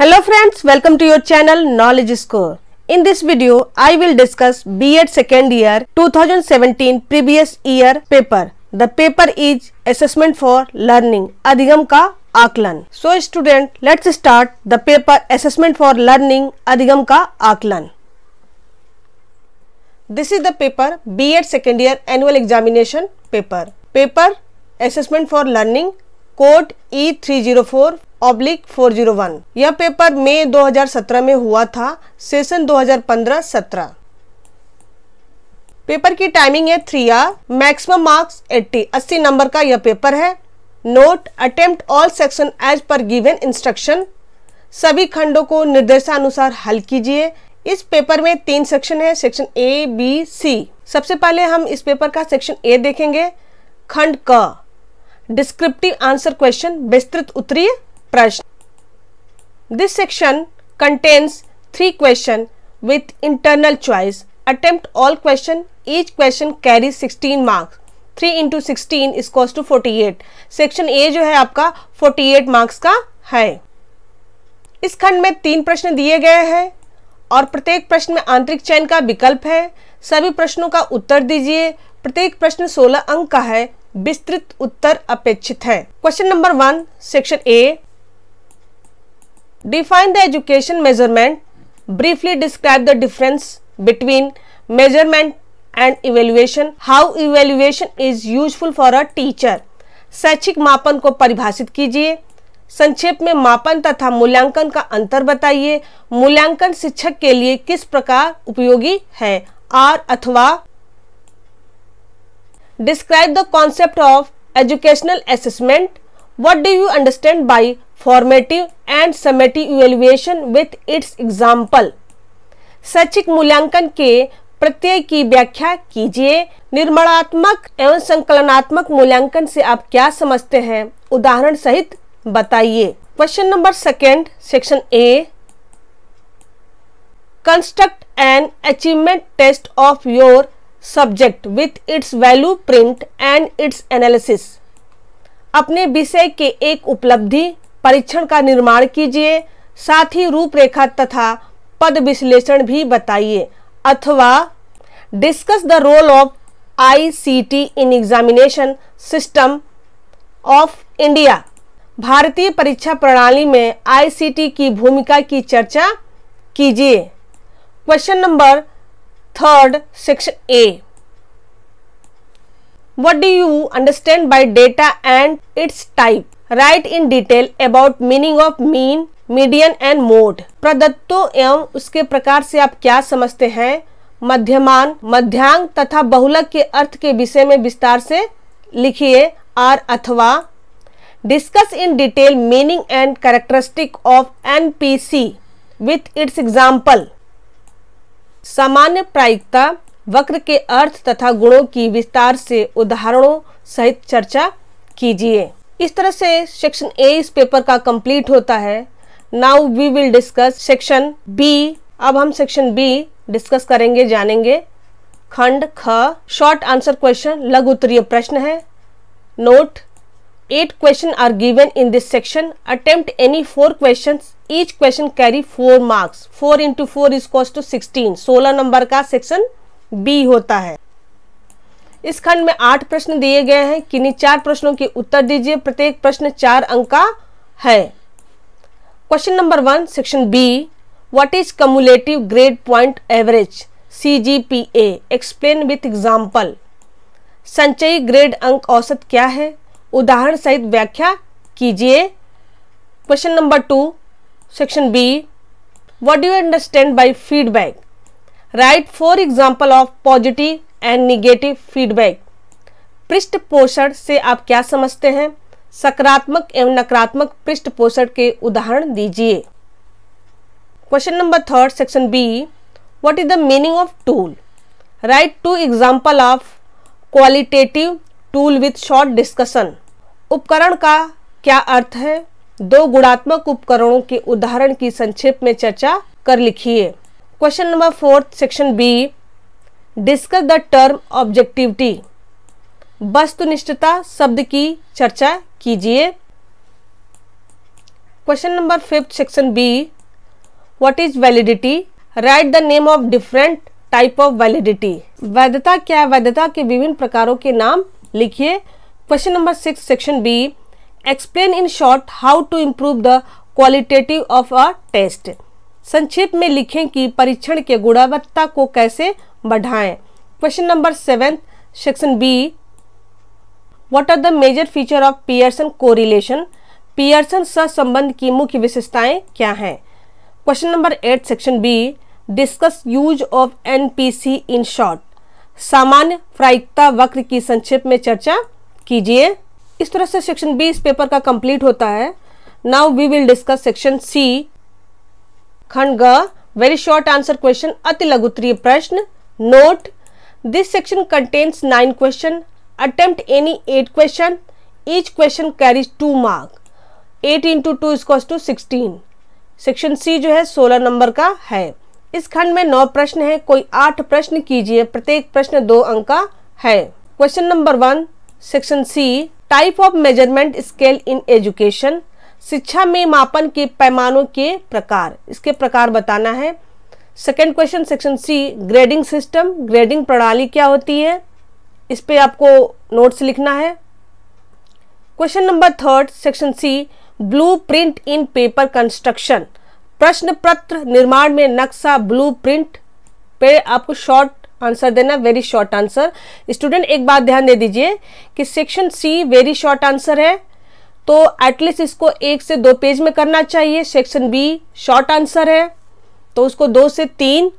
Hello friends, welcome to your channel Knowledge Score. In this video, I will discuss B.Ed. second year 2017 previous year paper. The paper is Assessment for Learning, Adhigam ka Aklan. So student, let's start the paper Assessment for Learning, Adhigam ka Aklan. This is the paper B.Ed. second year annual examination paper. Paper Assessment for Learning, code E304 oblique 401 यह paper मई 2017 में हुआ था session 2015-17 paper की timing है three hour maximum marks 80 80 नंबर का यह पेपर है note attempt all section as per given instruction सभी खंडों को निर्देशानुसार हल कीजिए इस पेपर में तीन सेक्शन है सेक्शन ए बी सी सबसे पहले हम इस पेपर का सेक्शन ए देखेंगे खंड क डिस्क्रिप्टिव आंसर क्वेश्चन विस्तृत उत्तरीय प्रश्न this section contains three question with internal choice attempt all question each question carries 16 marks 3 into 16 is to forty eight section A जो है आपका 48 मार्क्स का है इस खंड में तीन प्रश्न दिए गए हैं और प्रत्येक प्रश्न में आंतरिक चयन का विकल्प है सभी प्रश्नों का उत्तर दीजिए प्रत्येक प्रश्न 16 अंक का है विस्तृत उत्तर अपेक्षित है question number one section A Define the education measurement. Briefly describe the difference between measurement and evaluation. How evaluation is useful for a teacher. शैक्षिक मापन को परिभाषित कीजिए संक्षेप में मापन तथा मूल्यांकन का अंतर बताइए मूल्यांकन शिक्षक के लिए किस प्रकार उपयोगी है आर अथवा describe the concept of educational assessment what do you understand by formative and summative evaluation with its example शैक्षिक मूल्यांकन के प्रत्यय की व्याख्या कीजिए निर्माणात्मक एवं संकलनात्मक मूल्यांकन से आप क्या समझते हैं उदाहरण सहित बताइए question number second section A construct an achievement test of your subject with its value print and its analysis अपने विषय के एक उपलब्धि परीक्षण का निर्माण कीजिए साथ ही रूपरेखा तथा पद विश्लेषण भी बताइए अथवा discuss the role of ICT in examination system of India भारतीय परीक्षा प्रणाली में आईसीटी की भूमिका की चर्चा कीजिए question number third section A what do you understand by data and its type write in detail about meaning of mean median and mode प्रदत्तों एवं उसके प्रकार से आप क्या समझते हैं मध्यमान मध्यांग तथा बहुलक के अर्थ के विषय में विस्तार से लिखिए और अथवा discuss in detail meaning and characteristic of N P C with its example सामान्य प्रायिकता वक्र के अर्थ तथा गुणों की विस्तार से उदाहरणों सहित चर्चा कीजिए इस तरह से सेक्शन ए इस पेपर का कंप्लीट होता है now we will discuss section B अब हम सेक्शन बी डिस्कस करेंगे जानेंगे खंड ख शॉर्ट आंसर क्वेश्चन लघु उत्तरीय प्रश्न है note eight question are given in this section attempt any four question each question carry four marks four into four is cost to sixteen सोलह नंबर का सेक्शन बी होता है इस खंड में आठ प्रश्न दिए गए हैं किन्हीं चार प्रश्नों के उत्तर दीजिए प्रत्येक प्रश्न चार अंक का है question number one section B what is cumulative grade point average C G P explain with example संचयी ग्रेड अंक औसत क्या है उदाहरण सहित व्याख्या कीजिए question number two section B what do you understand by feedback write four example of positive and negative feedback पृष्ठ पोषण से आप क्या समझते हैं सकारात्मक एवं नकारात्मक पृष्ठ पोषण के उदाहरण दीजिए question number third section B what is the meaning of tool write two example of qualitative tool with short discussion उपकरण का क्या अर्थ है दो गुणात्मक उपकरणों के उदाहरण की संक्षेप में चर्चा कर लिखिए question number fourth section B discuss the term objectivity वस्तुनिष्ठता शब्द की चर्चा कीजिए question number fifth section B what is validity write the name of different type of validity वैधता क्या है वैधता के विभिन्न प्रकारों के नाम लिखिए question number six section B explain in short how to improve the qualitative of a test संक्षेप में लिखें कि परीक्षण के गुणवत्ता को कैसे बढ़ाएं question number seven section B what are the major feature of Pearson correlation Pearson सहसंबंध की मुख्य विशेषताएं क्या हैं question number eight section B discuss use of N in short सामान्य प्रायिकता वक्र की संक्षेप में चर्चा कीजिए इस तरह से सेक्शन बी इस पेपर का कंप्लीट होता है now we will discuss section C खंड ग वेरी शॉर्ट आंसर क्वेश्चन अति लघुतरीय प्रश्न Note, this section contains 9 question. Attempt any 8 question. Each question carries 2 mark. 8 into two इजक्वस टू सिक्सटीन सेक्शन सी जो है 16 नंबर का है इस खंड में नौ प्रश्न है कोई आठ प्रश्न कीजिए प्रत्येक प्रश्न दो अंक का है question number one section C type of measurement scale in education शिक्षा में मापन के पैमानों के प्रकार इसके प्रकार बताना है second question section C grading system grading प्रणाली क्या होती है इस पर आपको नोट्स लिखना है question number third section C blueprint in paper construction प्रश्न पत्र निर्माण में नक्शा ब्लू प्रिंट पे आपको शॉर्ट आंसर देना वेरी शॉर्ट आंसर स्टूडेंट एक बात ध्यान दे दीजिए कि section C very short answer है तो एटलीस्ट इसको एक से दो पेज में करना चाहिए सेक्शन बी शॉर्ट आंसर है तो उसको दो से तीन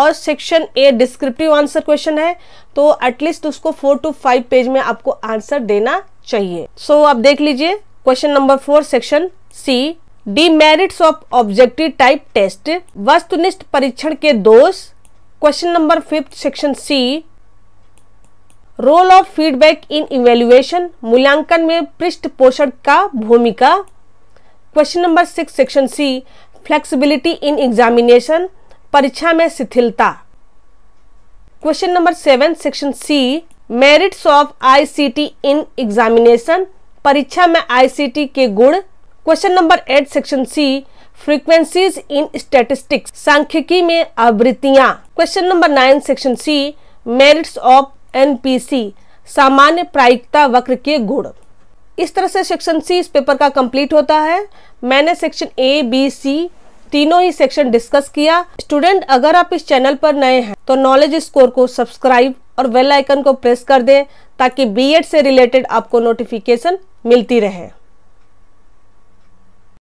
और section A descriptive answer question है तो एटलीस्ट उसको फोर टू फाइव पेज में आपको आंसर देना चाहिए सो so, आप देख लीजिए question number four section C D of objective type test वस्तुनिष्ठ परीक्षण के दोष question number fifth section C role of feedback in evaluation मूल्यांकन में पृष्ठ पोषण का भूमिका question number six section C flexibility in examination परीक्षा में शिथिलता question number seven section C merits of ICT in examination परीक्षा में आईसीटी के गुण question number eight section C frequencies in statistics सांख्यिकी में आवृत्तियां question number nine section C merits of NPC सामान्य प्रायिकता वक्र के गुण इस तरह से सेक्शन सी इस पेपर का कंप्लीट होता है मैंने सेक्शन ए बी सी तीनों ही सेक्शन डिस्कस किया स्टूडेंट अगर आप इस चैनल पर नए हैं तो नॉलेज स्कोर को सब्सक्राइब और बेल आइकन को प्रेस कर दें ताकि बीएड से रिलेटेड आपको नोटिफिकेशन मिलती रहे